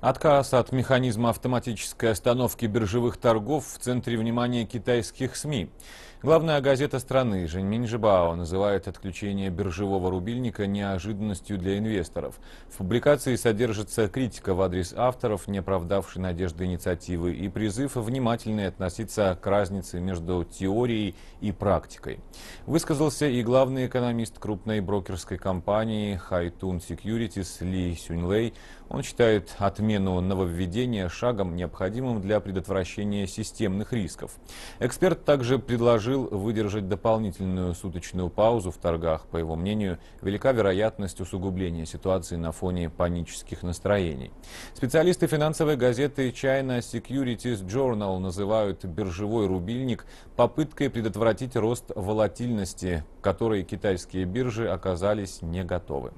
Отказ от механизма автоматической остановки биржевых торгов в центре внимания китайских СМИ. Главная газета страны Женьмин называет отключение биржевого рубильника неожиданностью для инвесторов. В публикации содержится критика в адрес авторов, не оправдавшей надежды инициативы, и призыв внимательно относиться к разнице между теорией и практикой. Высказался и главный экономист крупной брокерской компании Хайтун Securities Ли Сюньлей. Он считает отмену замену нововведения шагом, необходимым для предотвращения системных рисков. Эксперт также предложил выдержать дополнительную суточную паузу в торгах. По его мнению, велика вероятность усугубления ситуации на фоне панических настроений. Специалисты финансовой газеты China Securities Journal называют биржевой рубильник попыткой предотвратить рост волатильности, которой китайские биржи оказались не готовы.